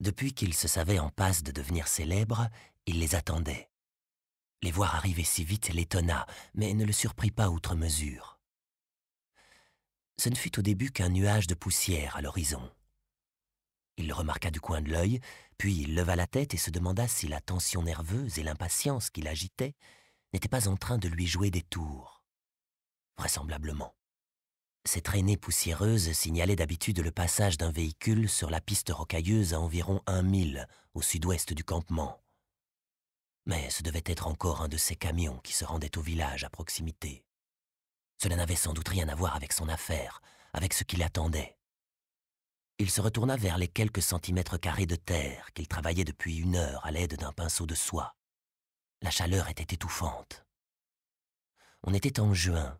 Depuis qu'il se savait en passe de devenir célèbre, il les attendait. Les voir arriver si vite l'étonna, mais ne le surprit pas outre mesure. Ce ne fut au début qu'un nuage de poussière à l'horizon. Il le remarqua du coin de l'œil, puis il leva la tête et se demanda si la tension nerveuse et l'impatience qui l'agitaient n'étaient pas en train de lui jouer des tours. Vraisemblablement. Ces traînées poussiéreuses signalaient d'habitude le passage d'un véhicule sur la piste rocailleuse à environ un mille au sud-ouest du campement. Mais ce devait être encore un de ces camions qui se rendait au village à proximité. Cela n'avait sans doute rien à voir avec son affaire, avec ce qui l'attendait. Il se retourna vers les quelques centimètres carrés de terre qu'il travaillait depuis une heure à l'aide d'un pinceau de soie. La chaleur était étouffante. On était en juin,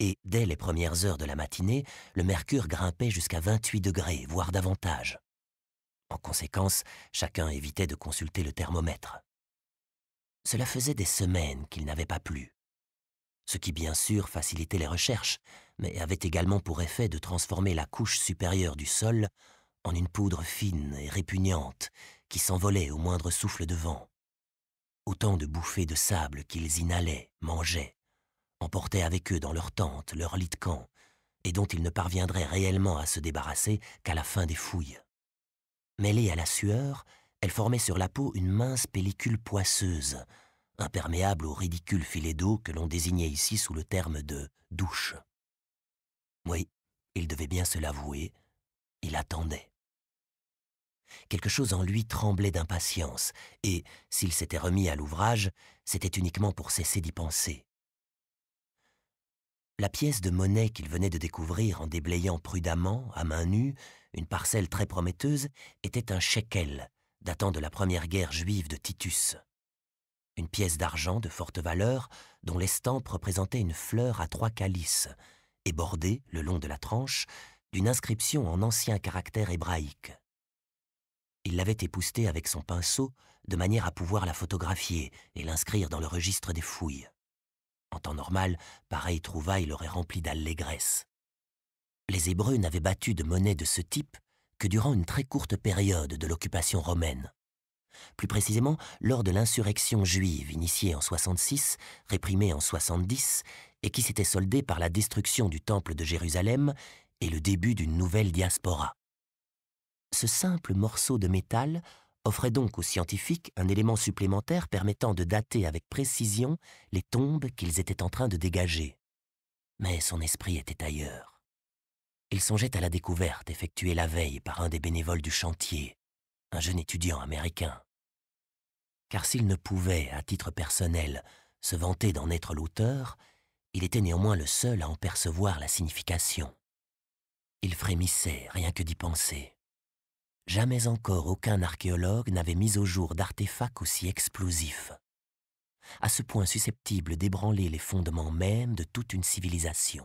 et dès les premières heures de la matinée, le mercure grimpait jusqu'à 28 degrés, voire davantage. En conséquence, chacun évitait de consulter le thermomètre. Cela faisait des semaines qu'il n'avait pas plu, ce qui bien sûr facilitait les recherches, mais avait également pour effet de transformer la couche supérieure du sol en une poudre fine et répugnante qui s'envolait au moindre souffle de vent. Autant de bouffées de sable qu'ils inhalaient, mangeaient emportaient avec eux dans leur tente leur lit de camp, et dont ils ne parviendraient réellement à se débarrasser qu'à la fin des fouilles. Mêlée à la sueur, elle formait sur la peau une mince pellicule poisseuse, imperméable au ridicule filet d'eau que l'on désignait ici sous le terme de douche. Oui, il devait bien se l'avouer, il attendait. Quelque chose en lui tremblait d'impatience, et, s'il s'était remis à l'ouvrage, c'était uniquement pour cesser d'y penser. La pièce de monnaie qu'il venait de découvrir en déblayant prudemment, à main nue, une parcelle très prometteuse, était un shekel, datant de la première guerre juive de Titus. Une pièce d'argent de forte valeur, dont l'estampe représentait une fleur à trois calices, et bordée, le long de la tranche, d'une inscription en ancien caractère hébraïque. Il l'avait époustée avec son pinceau, de manière à pouvoir la photographier et l'inscrire dans le registre des fouilles. En temps normal, pareille trouvaille l'aurait rempli d'allégresse. Les Hébreux n'avaient battu de monnaie de ce type que durant une très courte période de l'occupation romaine. Plus précisément, lors de l'insurrection juive initiée en 66, réprimée en 70, et qui s'était soldée par la destruction du Temple de Jérusalem et le début d'une nouvelle diaspora. Ce simple morceau de métal offrait donc aux scientifiques un élément supplémentaire permettant de dater avec précision les tombes qu'ils étaient en train de dégager. Mais son esprit était ailleurs. Il songeait à la découverte effectuée la veille par un des bénévoles du chantier, un jeune étudiant américain. Car s'il ne pouvait, à titre personnel, se vanter d'en être l'auteur, il était néanmoins le seul à en percevoir la signification. Il frémissait rien que d'y penser jamais encore aucun archéologue n'avait mis au jour d'artefacts aussi explosifs, à ce point susceptibles d'ébranler les fondements mêmes de toute une civilisation.